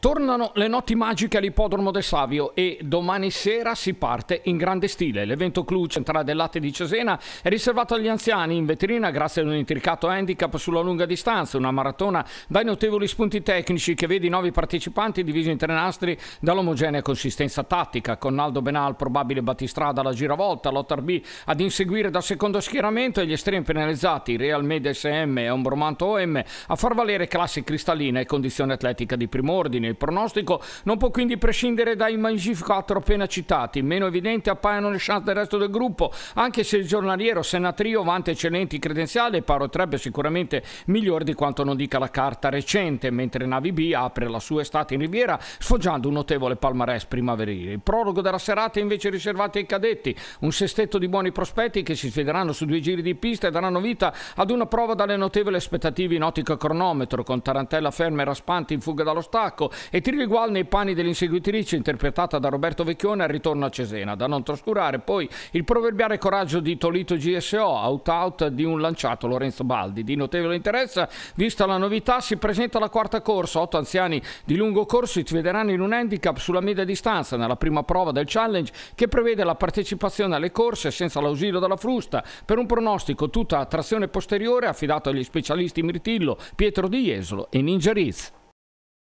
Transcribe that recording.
Tornano le notti magiche all'ippodromo del Savio e domani sera si parte in grande stile. L'evento clou centrale del latte di Cesena è riservato agli anziani in vetrina grazie ad un intricato handicap sulla lunga distanza, una maratona dai notevoli spunti tecnici che vede i nuovi partecipanti divisi in tre nastri dall'omogenea consistenza tattica, con Naldo Benal probabile battistrada alla giravolta, Lothar B ad inseguire dal secondo schieramento e gli estremi penalizzati Real Med SM e Ombromanto OM a far valere classi cristalline e condizione atletica di primo ordine il pronostico non può quindi prescindere dai Magif 4 appena citati. Meno evidente appaiono le chance del resto del gruppo, anche se il giornaliero Senatrio vanta eccellenti credenziali e parotrebbe sicuramente migliore di quanto non dica la carta recente, mentre Navi B apre la sua estate in Riviera sfoggiando un notevole palmarès primaverile. Il prologo della serata è invece riservato ai cadetti, un sestetto di buoni prospetti che si sfideranno su due giri di pista e daranno vita ad una prova dalle notevoli aspettative in ottica cronometro, con Tarantella ferma e raspante in fuga dallo stacco, e Tiri Gual nei panni dell'inseguitrice interpretata da Roberto Vecchione al ritorno a Cesena. Da non trascurare poi il proverbiale coraggio di Tolito GSO, out-out di un lanciato Lorenzo Baldi. Di notevole interesse, vista la novità, si presenta la quarta corsa. Otto anziani di lungo corso si vedranno in un handicap sulla media distanza nella prima prova del challenge che prevede la partecipazione alle corse senza l'ausilio della frusta per un pronostico tutta a trazione posteriore affidato agli specialisti Mirtillo, Pietro Di Jesolo e Ninja Riz.